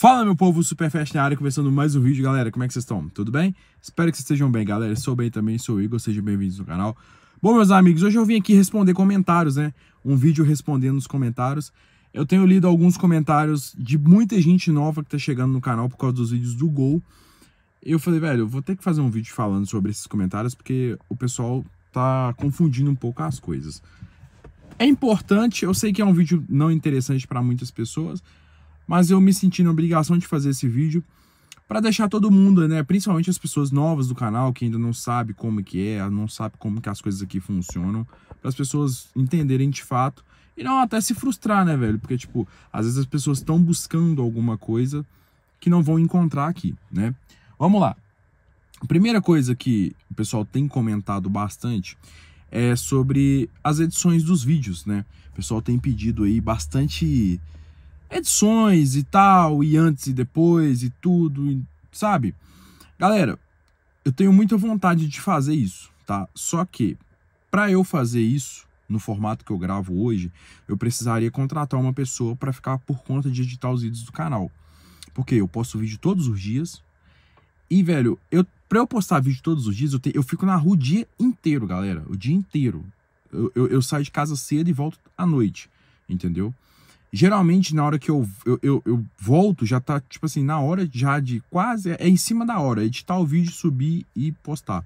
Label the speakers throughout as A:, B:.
A: Fala, meu povo Superfast na área, começando mais um vídeo, galera. Como é que vocês estão? Tudo bem? Espero que vocês estejam bem, galera. Sou bem também, sou o Igor, sejam bem-vindos no canal. Bom, meus amigos, hoje eu vim aqui responder comentários, né? Um vídeo respondendo os comentários. Eu tenho lido alguns comentários de muita gente nova que tá chegando no canal por causa dos vídeos do Gol. Eu falei, velho, eu vou ter que fazer um vídeo falando sobre esses comentários, porque o pessoal tá confundindo um pouco as coisas. É importante, eu sei que é um vídeo não interessante para muitas pessoas, mas eu me senti na obrigação de fazer esse vídeo para deixar todo mundo, né, principalmente as pessoas novas do canal que ainda não sabe como que é, não sabe como que as coisas aqui funcionam, para as pessoas entenderem de fato e não até se frustrar, né, velho? Porque tipo, às vezes as pessoas estão buscando alguma coisa que não vão encontrar aqui, né? Vamos lá. A primeira coisa que o pessoal tem comentado bastante é sobre as edições dos vídeos, né? O pessoal tem pedido aí bastante edições e tal, e antes e depois e tudo, e, sabe? Galera, eu tenho muita vontade de fazer isso, tá? Só que para eu fazer isso no formato que eu gravo hoje, eu precisaria contratar uma pessoa para ficar por conta de editar os vídeos do canal. Porque eu posto vídeo todos os dias. E, velho, eu para eu postar vídeo todos os dias, eu, te, eu fico na rua o dia inteiro, galera. O dia inteiro. Eu, eu, eu saio de casa cedo e volto à noite, entendeu? geralmente na hora que eu, eu, eu, eu, volto, já tá, tipo assim, na hora já de quase, é em cima da hora, editar o vídeo, subir e postar,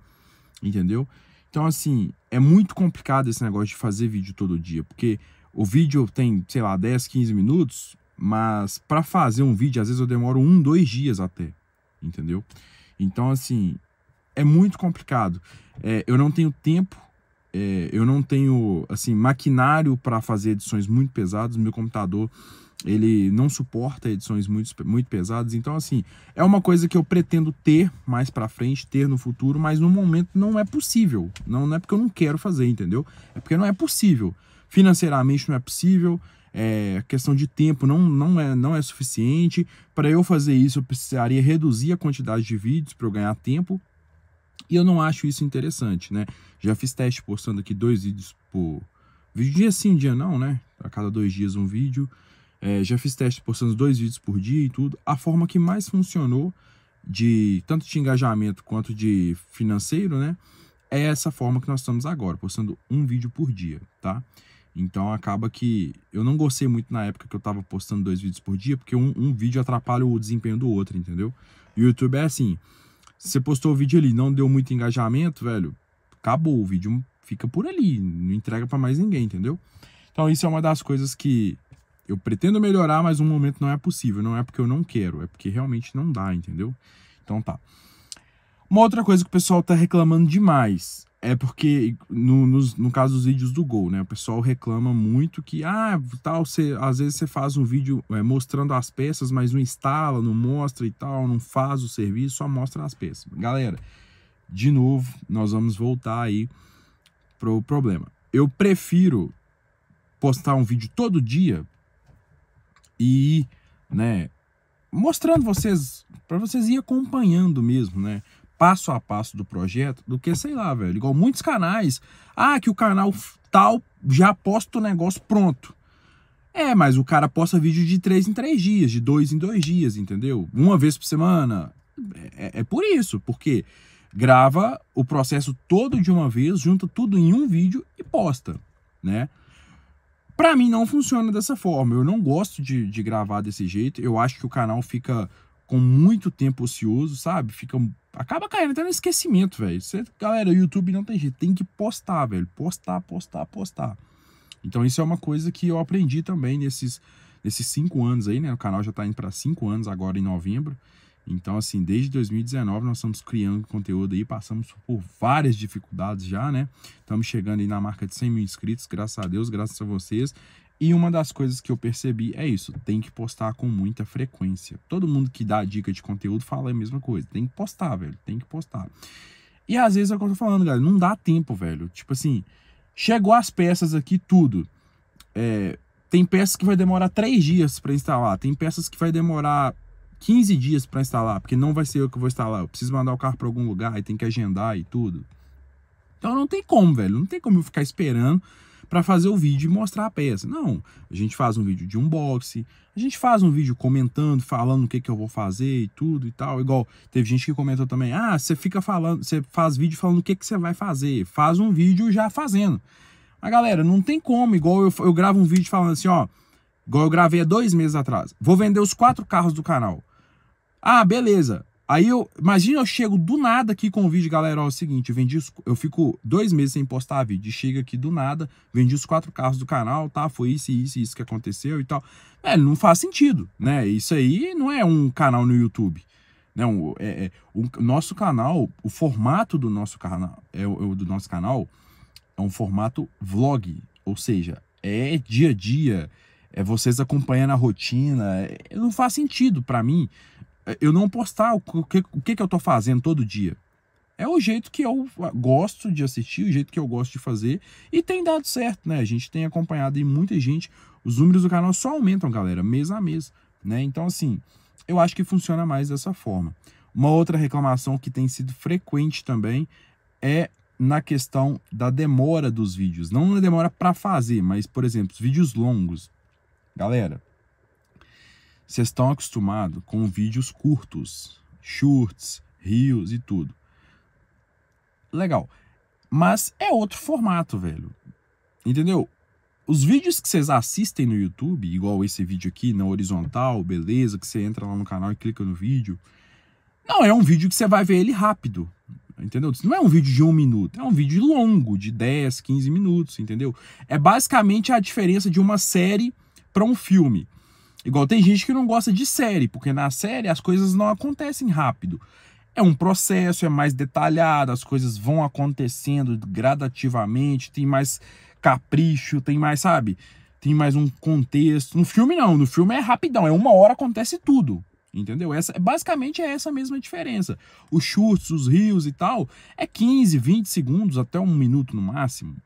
A: entendeu? Então, assim, é muito complicado esse negócio de fazer vídeo todo dia, porque o vídeo tem, sei lá, 10, 15 minutos, mas para fazer um vídeo, às vezes eu demoro um, dois dias até, entendeu? Então, assim, é muito complicado. É, eu não tenho tempo é, eu não tenho assim maquinário para fazer edições muito pesadas, meu computador ele não suporta edições muito, muito pesadas, então assim, é uma coisa que eu pretendo ter mais para frente, ter no futuro, mas no momento não é possível. Não, não é porque eu não quero fazer, entendeu? É porque não é possível. Financeiramente não é possível, é, questão de tempo não, não, é, não é suficiente. Para eu fazer isso, eu precisaria reduzir a quantidade de vídeos para eu ganhar tempo, e eu não acho isso interessante, né? Já fiz teste postando aqui dois vídeos por vídeo dia sim, dia não, né? A cada dois dias um vídeo. É, já fiz teste postando dois vídeos por dia e tudo. A forma que mais funcionou de tanto de engajamento quanto de financeiro, né? É essa forma que nós estamos agora, postando um vídeo por dia, tá? Então acaba que eu não gostei muito na época que eu tava postando dois vídeos por dia, porque um, um vídeo atrapalha o desempenho do outro, entendeu? o YouTube é assim, você postou o vídeo ali, não deu muito engajamento, velho, acabou, o vídeo fica por ali, não entrega para mais ninguém, entendeu? Então isso é uma das coisas que eu pretendo melhorar, mas no momento não é possível, não é porque eu não quero, é porque realmente não dá, entendeu? Então tá. Uma outra coisa que o pessoal tá reclamando demais é porque, no, no caso dos vídeos do Gol, né? O pessoal reclama muito que, ah, tal, você, às vezes você faz um vídeo é, mostrando as peças, mas não instala, não mostra e tal, não faz o serviço, só mostra as peças. Galera, de novo, nós vamos voltar aí pro problema. Eu prefiro postar um vídeo todo dia e, né, mostrando vocês, para vocês ir acompanhando mesmo, né? passo a passo do projeto do que, sei lá, velho. Igual muitos canais. Ah, que o canal tal já posta o negócio pronto. É, mas o cara posta vídeo de três em três dias, de dois em dois dias, entendeu? Uma vez por semana. É, é, é por isso, porque grava o processo todo de uma vez, junta tudo em um vídeo e posta, né? Para mim não funciona dessa forma. Eu não gosto de, de gravar desse jeito. Eu acho que o canal fica com muito tempo ocioso, sabe? Fica acaba caindo até no esquecimento, velho. Galera, o YouTube não tem jeito, tem que postar, velho. Postar, postar, postar. Então isso é uma coisa que eu aprendi também nesses nesses cinco anos aí, né? O canal já tá indo para cinco anos agora em novembro. Então, assim, desde 2019 nós estamos criando conteúdo aí, passamos por várias dificuldades já, né? Estamos chegando aí na marca de 100 mil inscritos, graças a Deus, graças a vocês. E uma das coisas que eu percebi é isso, tem que postar com muita frequência. Todo mundo que dá dica de conteúdo fala a mesma coisa, tem que postar, velho, tem que postar. E às vezes é o que eu tô falando, galera, não dá tempo, velho. Tipo assim, chegou as peças aqui, tudo. É, tem peças que vai demorar 3 dias para instalar, tem peças que vai demorar 15 dias para instalar, porque não vai ser eu que vou instalar. Eu preciso mandar o carro para algum lugar e tem que agendar e tudo. Então não tem como, velho. Não tem como eu ficar esperando para fazer o vídeo e mostrar a peça. Não, a gente faz um vídeo de unboxing, a gente faz um vídeo comentando, falando o que, que eu vou fazer e tudo e tal. Igual teve gente que comentou também: ah, você fica falando, você faz vídeo falando o que, que você vai fazer, faz um vídeo já fazendo. Mas galera, não tem como, igual eu, eu gravo um vídeo falando assim: ó, igual eu gravei há dois meses atrás, vou vender os quatro carros do canal. Ah, beleza. Aí eu, imagina eu chego do nada aqui com o vídeo, galera, ó, é o seguinte, eu vendi, os, eu fico dois meses sem postar vídeo, chega aqui do nada, vendi os quatro carros do canal, tá, foi isso, isso, isso que aconteceu e tal. É, não faz sentido, né, isso aí não é um canal no YouTube, né, um, é, é, o nosso canal, o formato do nosso canal, é, é do nosso canal é um formato vlog, ou seja, é dia a dia, é vocês acompanhando a rotina, é, não faz sentido para mim, eu não postar o que, o que, que eu estou fazendo todo dia. É o jeito que eu gosto de assistir, o jeito que eu gosto de fazer. E tem dado certo, né? A gente tem acompanhado aí muita gente. Os números do canal só aumentam, galera, mês a mês. Né? Então, assim, eu acho que funciona mais dessa forma. Uma outra reclamação que tem sido frequente também é na questão da demora dos vídeos. Não na demora para fazer, mas, por exemplo, os vídeos longos. Galera, vocês estão acostumados com vídeos curtos, shorts, rios e tudo. Legal. Mas é outro formato, velho. Entendeu? Os vídeos que vocês assistem no YouTube, igual esse vídeo aqui na horizontal, beleza, que você entra lá no canal e clica no vídeo, não é um vídeo que você vai ver ele rápido. Entendeu? Não é um vídeo de um minuto, é um vídeo longo, de 10, 15 minutos, entendeu? É basicamente a diferença de uma série para um filme. Igual tem gente que não gosta de série, porque na série as coisas não acontecem rápido. É um processo, é mais detalhado, as coisas vão acontecendo gradativamente, tem mais capricho, tem mais, sabe? Tem mais um contexto. No filme não, no filme é rapidão, é uma hora acontece tudo. Entendeu? Essa, basicamente é essa mesma diferença. Os chutes, os rios e tal, é 15, 20 segundos até um minuto no máximo.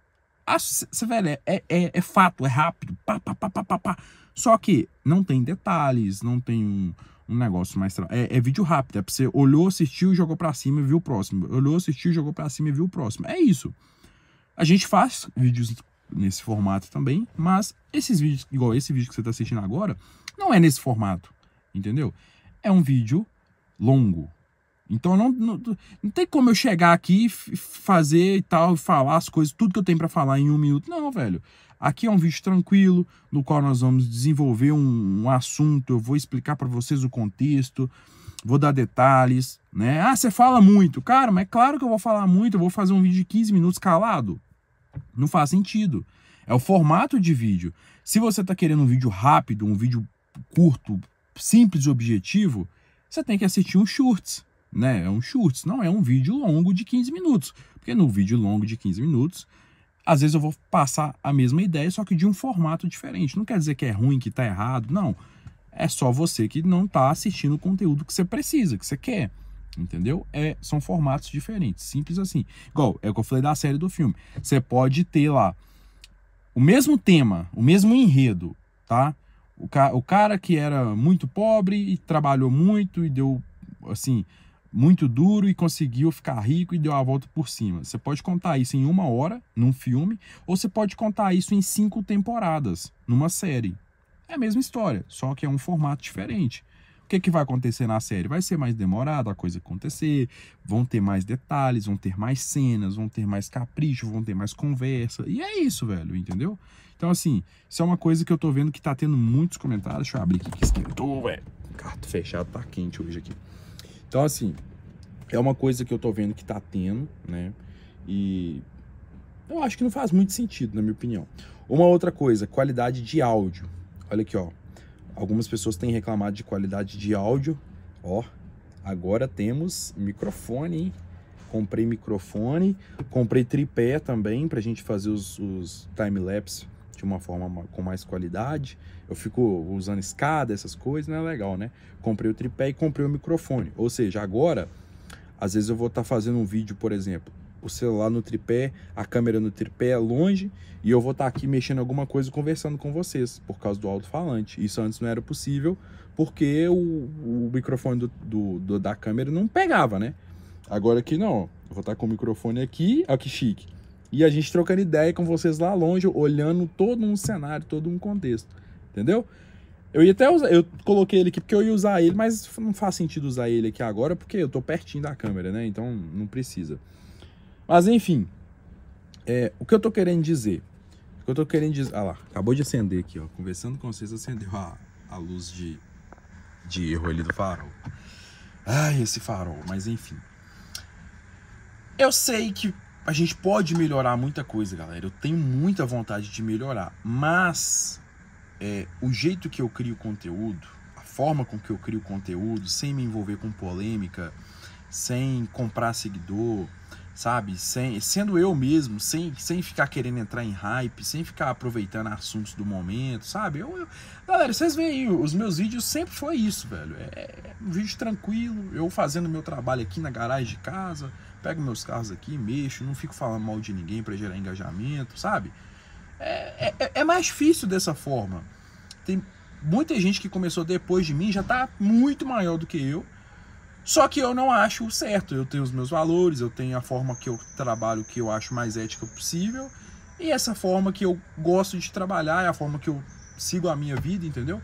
A: Acho, velho, né? é, é, é, fato, é rápido. Pá, pá, pá, pá, pá, pá. Só que não tem detalhes, não tem um, um negócio mais. É, é, vídeo rápido, é pra você olhou, assistiu, jogou pra cima e viu o próximo. Olhou, assistiu, jogou pra cima e viu o próximo. É isso. A gente faz vídeos nesse formato também, mas esses vídeos, igual esse vídeo que você tá assistindo agora, não é nesse formato, entendeu? É um vídeo longo, então não, não, não, tem como eu chegar aqui fazer e tal, falar as coisas, tudo que eu tenho para falar em um minuto. Não, velho. Aqui é um vídeo tranquilo, no qual nós vamos desenvolver um, um assunto, eu vou explicar para vocês o contexto, vou dar detalhes, né? Ah, você fala muito. Cara, mas é claro que eu vou falar muito, eu vou fazer um vídeo de 15 minutos calado. Não faz sentido. É o formato de vídeo. Se você está querendo um vídeo rápido, um vídeo curto, simples e objetivo, você tem que assistir um shorts né? É um shorts, não é um vídeo longo de 15 minutos. Porque no vídeo longo de 15 minutos, às vezes eu vou passar a mesma ideia, só que de um formato diferente. Não quer dizer que é ruim, que está errado, não. É só você que não está assistindo o conteúdo que você precisa, que você quer. Entendeu? É, são formatos diferentes, simples assim. Igual, é o que eu falei da série do filme. Você pode ter lá o mesmo tema, o mesmo enredo, tá? O, ca o cara que era muito pobre e trabalhou muito e deu, assim, muito duro e conseguiu ficar rico e deu a volta por cima. Você pode contar isso em uma hora, num filme, ou você pode contar isso em cinco temporadas, numa série. É a mesma história, só que é um formato diferente. O que, é que vai acontecer na série? Vai ser mais demorado a coisa acontecer, vão ter mais detalhes, vão ter mais cenas, vão ter mais capricho, vão ter mais conversa. E é isso, velho, entendeu? Então, assim, isso é uma coisa que eu tô vendo que tá tendo muitos comentários. Deixa eu abrir aqui que esquentou, velho. Carto fechado, tá quente hoje aqui. Então, assim, é uma coisa que eu tô vendo que tá tendo, né? E eu acho que não faz muito sentido, na minha opinião. Uma outra coisa, qualidade de áudio. Olha aqui, ó. Algumas pessoas têm reclamado de qualidade de áudio. Ó, agora temos microfone, hein? Comprei microfone, comprei tripé também pra gente fazer os, os time-lapse de uma forma com mais qualidade. Eu fico usando escada, essas coisas, não é legal, né? Comprei o tripé e comprei o microfone. Ou seja, agora, às vezes eu vou estar tá fazendo um vídeo, por exemplo, o celular no tripé, a câmera no tripé é longe, e eu vou estar tá aqui mexendo alguma coisa conversando com vocês, por causa do alto-falante. Isso antes não era possível, porque o, o microfone do, do, do, da câmera não pegava, né? Agora aqui não, eu vou estar tá com o microfone aqui, olha que chique e a gente trocando ideia com vocês lá longe, olhando todo um cenário, todo um contexto. Entendeu? Eu ia até usar, eu coloquei ele aqui porque eu ia usar ele, mas não faz sentido usar ele aqui agora porque eu tô pertinho da câmera, né? Então não precisa. Mas enfim, é, o que eu tô querendo dizer? O que eu tô querendo dizer. Ah lá, acabou de acender aqui, ó. Conversando com vocês, acendeu a, a luz de, de erro ali do farol. Ai, esse farol, mas enfim. Eu sei que a gente pode melhorar muita coisa, galera. Eu tenho muita vontade de melhorar, mas é, o jeito que eu crio conteúdo, a forma com que eu crio conteúdo, sem me envolver com polêmica, sem comprar seguidor, sabe? Sem, sendo eu mesmo, sem, sem ficar querendo entrar em hype, sem ficar aproveitando assuntos do momento, sabe? Eu, eu... Galera, vocês veem, os meus vídeos sempre foi isso, velho. É, é um vídeo tranquilo, eu fazendo meu trabalho aqui na garagem de casa, pego meus carros aqui, mexo, não fico falando mal de ninguém para gerar engajamento, sabe? É, é, é, é, mais difícil dessa forma. Tem muita gente que começou depois de mim, já está muito maior do que eu. Só que eu não acho o certo. Eu tenho os meus valores, eu tenho a forma que eu trabalho que eu acho mais ética possível. E essa forma que eu gosto de trabalhar é a forma que eu sigo a minha vida, entendeu?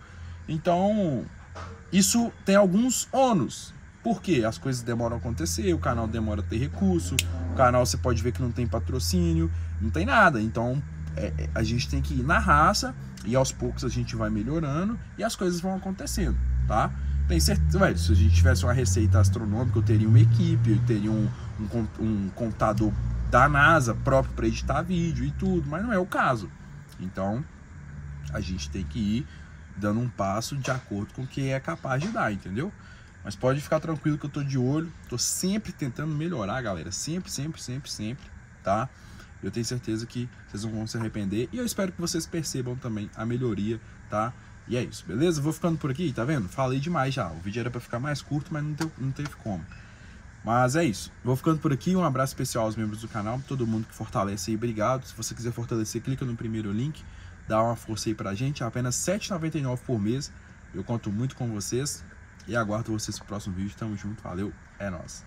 A: Então, isso tem alguns ônus porque as coisas demoram a acontecer, o canal demora a ter recurso, o canal você pode ver que não tem patrocínio, não tem nada. Então é, é a gente tem que ir na raça e aos poucos a gente vai melhorando e as coisas vão acontecendo, tá? Tem certeza, se a gente tivesse uma receita astronômica, eu teria uma equipe, eu teria um, um, um computador da NASA próprio para editar vídeo e tudo, mas não é o caso. Então a gente tem que ir dando um passo de acordo com o que é capaz de dar, entendeu? Mas pode ficar tranquilo que eu tô de olho, tô sempre tentando melhorar, galera. Sempre, sempre, sempre, sempre, tá? Eu tenho certeza que vocês não vão se arrepender e eu espero que vocês percebam também a melhoria, tá? E é isso, beleza? Vou ficando por aqui, tá vendo? Falei demais já. O vídeo era para ficar mais curto, mas não teve, não teve como. Mas é isso. Vou ficando por aqui. Um abraço especial aos membros do canal, todo mundo que fortalece aí, obrigado. Se você quiser fortalecer, clica no primeiro link, dá uma força aí pra gente. É apenas R$7,99 por mês. Eu conto muito com vocês. E aguardo vocês no próximo vídeo. Tamo junto, valeu, é nóis.